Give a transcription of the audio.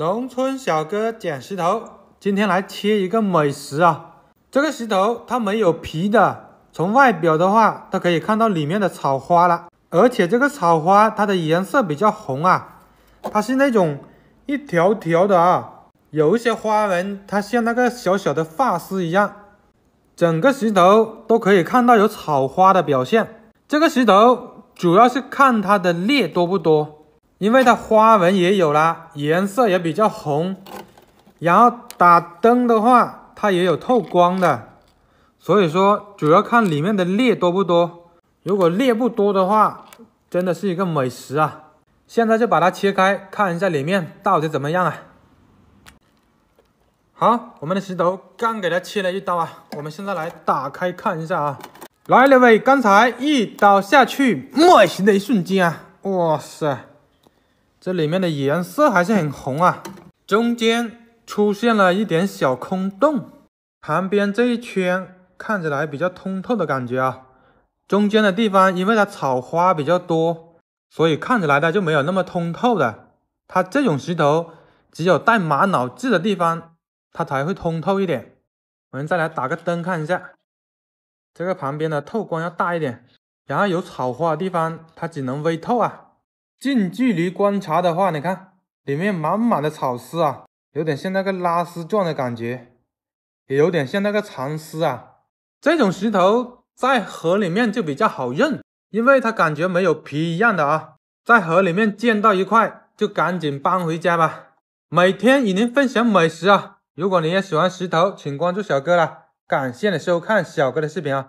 农村小哥捡石头，今天来切一个美食啊！这个石头它没有皮的，从外表的话，它可以看到里面的草花了，而且这个草花它的颜色比较红啊，它是那种一条条的啊，有一些花纹，它像那个小小的发丝一样，整个石头都可以看到有草花的表现。这个石头主要是看它的裂多不多。因为它花纹也有了，颜色也比较红，然后打灯的话，它也有透光的，所以说主要看里面的裂多不多。如果裂不多的话，真的是一个美食啊！现在就把它切开，看一下里面到底怎么样啊？好，我们的石头刚给它切了一刀啊，我们现在来打开看一下啊。来，了位，刚才一刀下去，莫形的一瞬间啊，哇塞！这里面的颜色还是很红啊，中间出现了一点小空洞，旁边这一圈看起来比较通透的感觉啊。中间的地方因为它草花比较多，所以看起来它就没有那么通透的。它这种石头只有带玛瑙质的地方，它才会通透一点。我们再来打个灯看一下，这个旁边的透光要大一点，然后有草花的地方它只能微透啊。近距离观察的话，你看里面满满的草丝啊，有点像那个拉丝状的感觉，也有点像那个蚕丝啊。这种石头在河里面就比较好认，因为它感觉没有皮一样的啊。在河里面见到一块，就赶紧搬回家吧。每天与您分享美食啊！如果你也喜欢石头，请关注小哥了。感谢你收看小哥的视频啊！